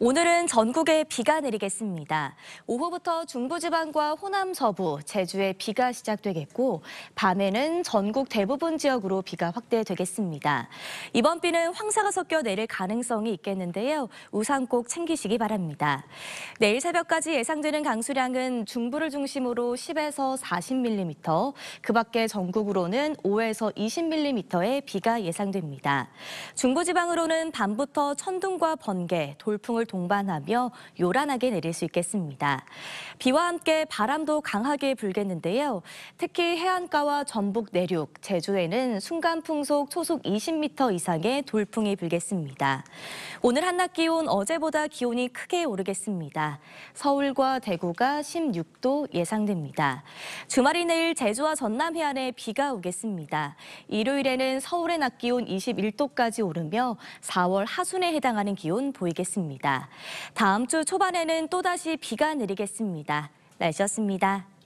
오늘은 전국에 비가 내리겠습니다. 오후부터 중부지방과 호남 서부, 제주에 비가 시작되겠고 밤에는 전국 대부분 지역으로 비가 확대되겠습니다. 이번 비는 황사가 섞여 내릴 가능성이 있겠는데요. 우산 꼭 챙기시기 바랍니다. 내일 새벽까지 예상되는 강수량은 중부를 중심으로 10에서 40mm, 그 밖에 전국으로는 5에서 20mm의 비가 예상됩니다. 중부지방으로는 밤부터 천둥과 번개, 돌풍을 동반하며 요란하게 내릴 수 있겠습니다. 비와 함께 바람도 강하게 불겠는데요. 특히 해안가와 전북 내륙, 제주에는 순간 풍속 초속 20m 이상의 돌풍이 불겠습니다. 오늘 한낮 기온 어제보다 기온이 크게 오르겠습니다. 서울과 대구가 16도 예상됩니다. 주말인 내일 제주와 전남 해안에 비가 오겠습니다. 일요일에는 서울의 낮 기온 21도까지 오르며 4월 하순에 해당하는 기온 보이겠습니다. 다 다음 주 초반에는 또다시 비가 내리겠습니다. 날씨였습니다.